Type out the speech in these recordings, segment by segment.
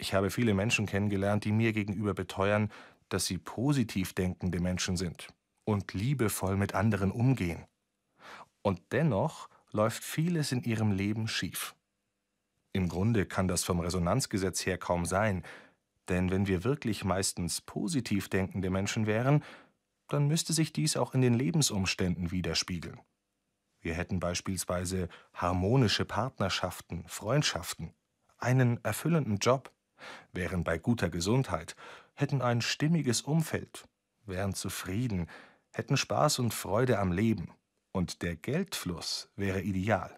Ich habe viele Menschen kennengelernt, die mir gegenüber beteuern, dass sie positiv denkende Menschen sind und liebevoll mit anderen umgehen. Und dennoch läuft vieles in ihrem Leben schief. Im Grunde kann das vom Resonanzgesetz her kaum sein, denn wenn wir wirklich meistens positiv denkende Menschen wären, dann müsste sich dies auch in den Lebensumständen widerspiegeln. Wir hätten beispielsweise harmonische Partnerschaften, Freundschaften, einen erfüllenden Job, wären bei guter Gesundheit, hätten ein stimmiges Umfeld, wären zufrieden, hätten Spaß und Freude am Leben, und der Geldfluss wäre ideal.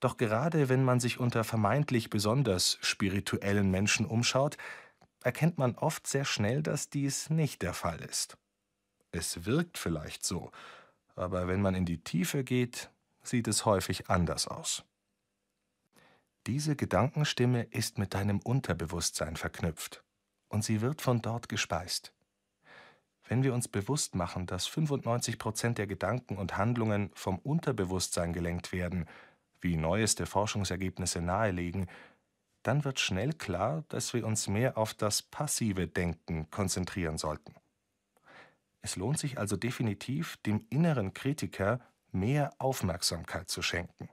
Doch gerade wenn man sich unter vermeintlich besonders spirituellen Menschen umschaut, erkennt man oft sehr schnell, dass dies nicht der Fall ist. Es wirkt vielleicht so, aber wenn man in die Tiefe geht, sieht es häufig anders aus. Diese Gedankenstimme ist mit deinem Unterbewusstsein verknüpft und sie wird von dort gespeist. Wenn wir uns bewusst machen, dass 95 Prozent der Gedanken und Handlungen vom Unterbewusstsein gelenkt werden, wie neueste Forschungsergebnisse nahelegen, dann wird schnell klar, dass wir uns mehr auf das passive Denken konzentrieren sollten. Es lohnt sich also definitiv, dem inneren Kritiker mehr Aufmerksamkeit zu schenken.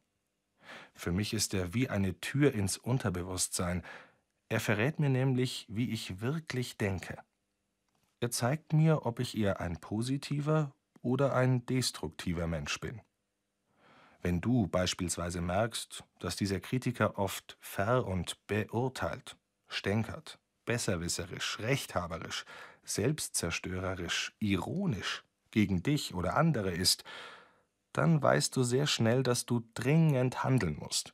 Für mich ist er wie eine Tür ins Unterbewusstsein. Er verrät mir nämlich, wie ich wirklich denke. Er zeigt mir, ob ich eher ein positiver oder ein destruktiver Mensch bin. Wenn du beispielsweise merkst, dass dieser Kritiker oft ver- und beurteilt, stänkert, besserwisserisch, rechthaberisch, selbstzerstörerisch, ironisch gegen dich oder andere ist, dann weißt du sehr schnell, dass du dringend handeln musst.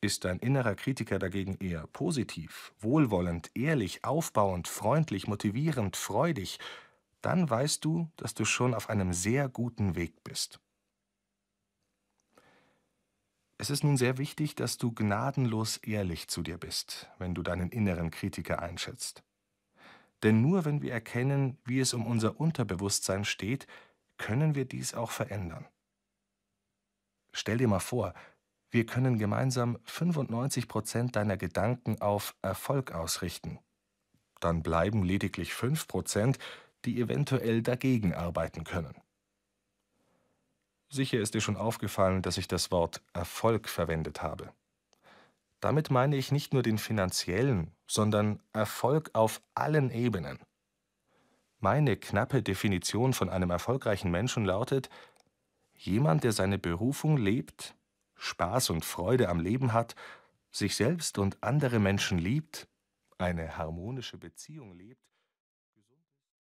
Ist dein innerer Kritiker dagegen eher positiv, wohlwollend, ehrlich, aufbauend, freundlich, motivierend, freudig, dann weißt du, dass du schon auf einem sehr guten Weg bist. Es ist nun sehr wichtig, dass du gnadenlos ehrlich zu dir bist, wenn du deinen inneren Kritiker einschätzt. Denn nur wenn wir erkennen, wie es um unser Unterbewusstsein steht, können wir dies auch verändern. Stell dir mal vor, wir können gemeinsam 95 Prozent deiner Gedanken auf Erfolg ausrichten. Dann bleiben lediglich 5 Prozent, die eventuell dagegen arbeiten können. Sicher ist dir schon aufgefallen, dass ich das Wort Erfolg verwendet habe. Damit meine ich nicht nur den finanziellen, sondern Erfolg auf allen Ebenen. Meine knappe Definition von einem erfolgreichen Menschen lautet, jemand, der seine Berufung lebt, Spaß und Freude am Leben hat, sich selbst und andere Menschen liebt, eine harmonische Beziehung lebt,